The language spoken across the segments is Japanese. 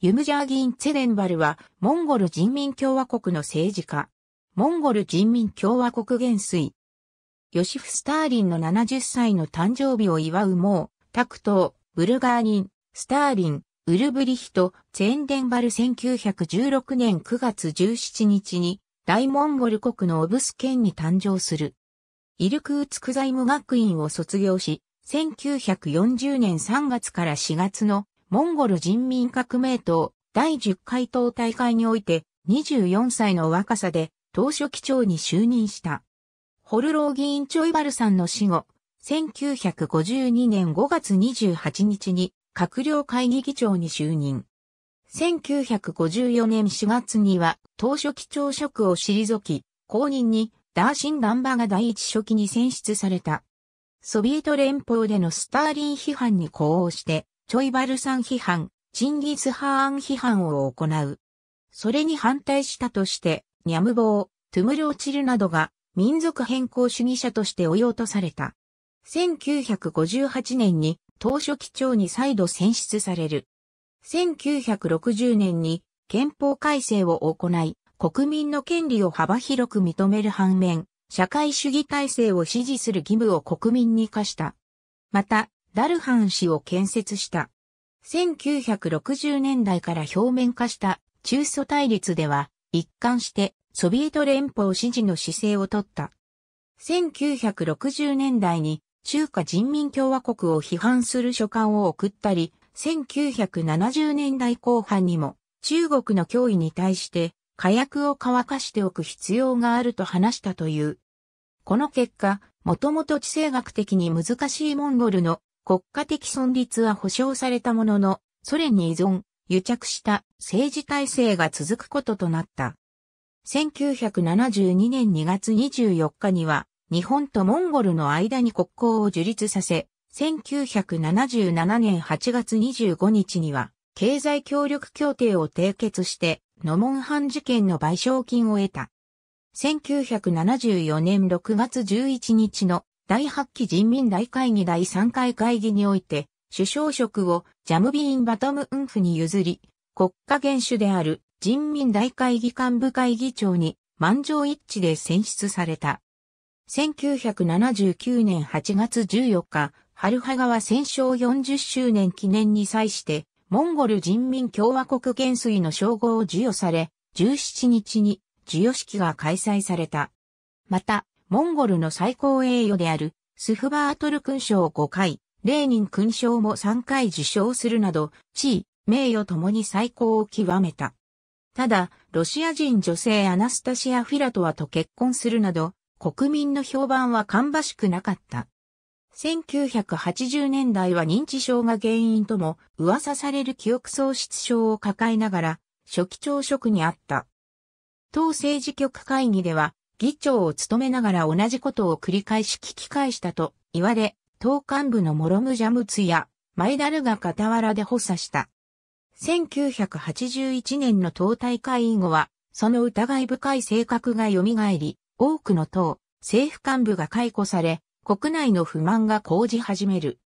ユムジャーギン・ツェレンバルは、モンゴル人民共和国の政治家。モンゴル人民共和国元帥。ヨシフ・スターリンの70歳の誕生日を祝うもう、タクトー、ブルガーリン、スターリン、ウルブリヒト、ツェンデンバル1916年9月17日に、大モンゴル国のオブス県に誕生する。イルクーツク財務学院を卒業し、1940年3月から4月のモンゴル人民革命党第10回党大会において24歳の若さで党書記長に就任した。ホルロー議員チョイバルさんの死後、1952年5月28日に閣僚会議議長に就任。1954年4月には党書記長職を退き、後任にダーシン・ガンバが第一書記に選出された。ソビエト連邦でのスターリン批判に呼応して、チョイバルさん批判、チンギス・ハーン批判を行う。それに反対したとして、ニャムボー、トゥムル・オチルなどが民族変更主義者として追い落とされた。1958年に当初基長に再度選出される。1960年に憲法改正を行い、国民の権利を幅広く認める反面、社会主義体制を支持する義務を国民に課した。また、ダルハン氏を建設した。1960年代から表面化した中ソ対立では一貫してソビエト連邦支持の姿勢をとった。1960年代に中華人民共和国を批判する書簡を送ったり、1970年代後半にも中国の脅威に対して火薬を乾かしておく必要があると話したという。この結果、もともと地政学的に難しいモンゴルの国家的存立は保障されたものの、ソ連に依存、癒着した政治体制が続くこととなった。1972年2月24日には、日本とモンゴルの間に国交を樹立させ、1977年8月25日には、経済協力協定を締結して、ノモンハン事件の賠償金を得た。1974年6月11日の第8期人民大会議第3回会議において、首相職をジャムビーン・バトムンフに譲り、国家元首である人民大会議幹部会議長に満場一致で選出された。1979年8月14日、春葉川戦勝40周年記念に際して、モンゴル人民共和国元帥の称号を授与され、17日に授与式が開催された。また、モンゴルの最高栄誉である、スフバートル勲章5回、レーニン勲章も3回受賞するなど、地位、名誉ともに最高を極めた。ただ、ロシア人女性アナスタシア・フィラトワと結婚するなど、国民の評判は芳しくなかった。1980年代は認知症が原因とも噂される記憶喪失症を抱えながら、初期朝食にあった。当政治局会議では、議長を務めながら同じことを繰り返し聞き返したと言われ、党幹部のモロムジャムツやマイダルが傍らで補佐した。1981年の党大会以後は、その疑い深い性格が蘇り、多くの党、政府幹部が解雇され、国内の不満が講じ始める。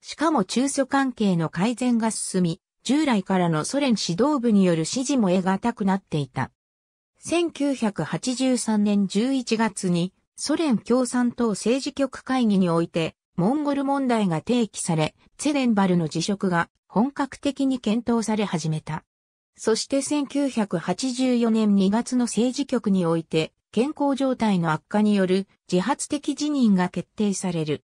しかも中所関係の改善が進み、従来からのソ連指導部による支持も得難くなっていた。1983年11月にソ連共産党政治局会議においてモンゴル問題が提起され、ツェレンバルの辞職が本格的に検討され始めた。そして1984年2月の政治局において健康状態の悪化による自発的辞任が決定される。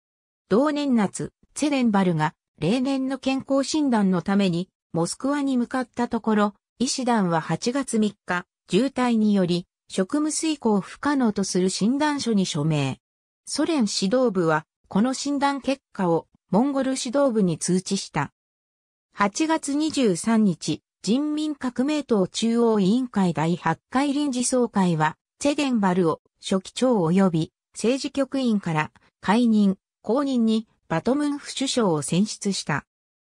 同年夏、ツェレンバルが例年の健康診断のためにモスクワに向かったところ、医師団は8月3日、渋滞により職務遂行不可能とする診断書に署名。ソ連指導部はこの診断結果をモンゴル指導部に通知した。8月23日、人民革命党中央委員会第8回臨時総会は、チェゲンバルを書記長及び政治局員から解任、公認にバトムンフ首相を選出した。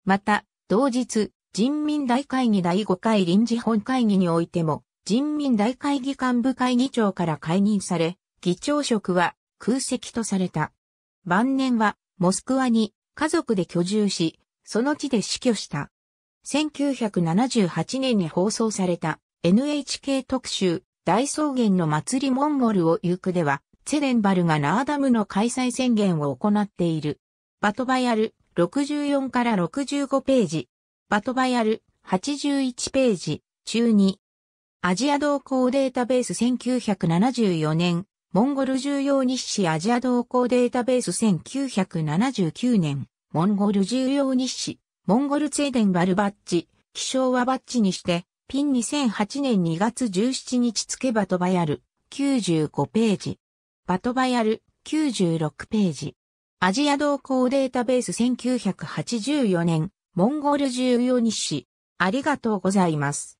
また、同日、人民大会議第5回臨時本会議においても、人民大会議幹部会議長から解任され、議長職は空席とされた。晩年はモスクワに家族で居住し、その地で死去した。1978年に放送された NHK 特集大草原の祭りモンゴルを行くでは、セェデンバルがナーダムの開催宣言を行っている。バトバヤル64から65ページ。バトバヤル81ページ中に。アジア動向データベース1974年、モンゴル重要日誌アジア動向データベース1979年、モンゴル重要日誌、モンゴルツェデンバルバッジ、気象はバッジにして、ピン2008年2月17日付バトバヤル、95ページ。バトバヤル、96ページ。アジア動向データベース1984年、モンゴル重要日誌。ありがとうございます。